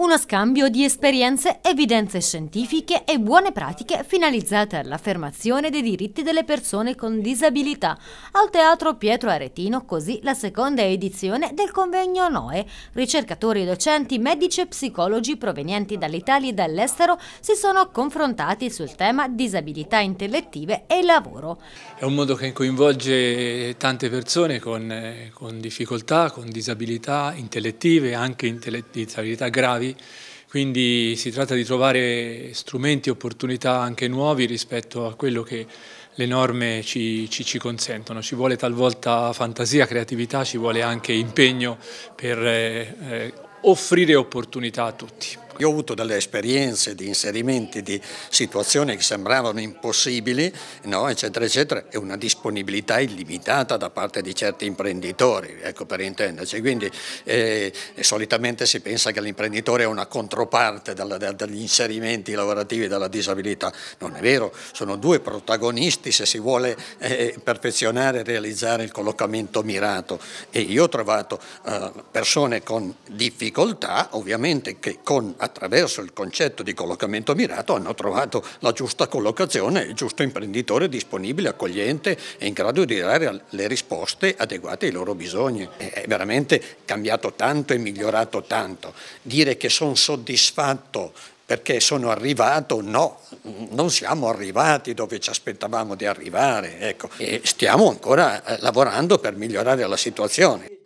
uno scambio di esperienze, evidenze scientifiche e buone pratiche finalizzate all'affermazione dei diritti delle persone con disabilità al Teatro Pietro Aretino, così la seconda edizione del convegno NOE. Ricercatori, docenti, medici e psicologi provenienti dall'Italia e dall'estero si sono confrontati sul tema disabilità intellettive e lavoro. È un modo che coinvolge tante persone con, eh, con difficoltà, con disabilità intellettive, anche intellet disabilità gravi locali, quindi si tratta di trovare strumenti e opportunità anche nuovi rispetto a quello che le norme ci, ci, ci, consentono. Ci vuole talvolta fantasia, creatività, ci vuole anche impegno per eh, eh offrire opportunità a tutti. Io ho avuto delle esperienze di inserimenti di situazioni che sembravano impossibili, no, eccetera, eccetera, e una disponibilità illimitata da parte di certi imprenditori, ecco per intenderci. Quindi eh, solitamente si pensa che l'imprenditore è una controparte dalla, da, dagli inserimenti lavorativi della disabilità. Non è vero, sono due protagonisti se si vuole eh, perfezionare e realizzare il collocamento mirato. E io ho trovato eh, persone con difficoltà, ovviamente che con attività attraverso il concetto di collocamento mirato hanno trovato la giusta collocazione, il giusto imprenditore disponibile, accogliente e in grado di dare le risposte adeguate ai loro bisogni. È veramente cambiato tanto e migliorato tanto. Dire che sono soddisfatto perché sono arrivato, no, non siamo arrivati dove ci aspettavamo di arrivare, ecco. stiamo ancora eh, lavorando per migliorare la situazione.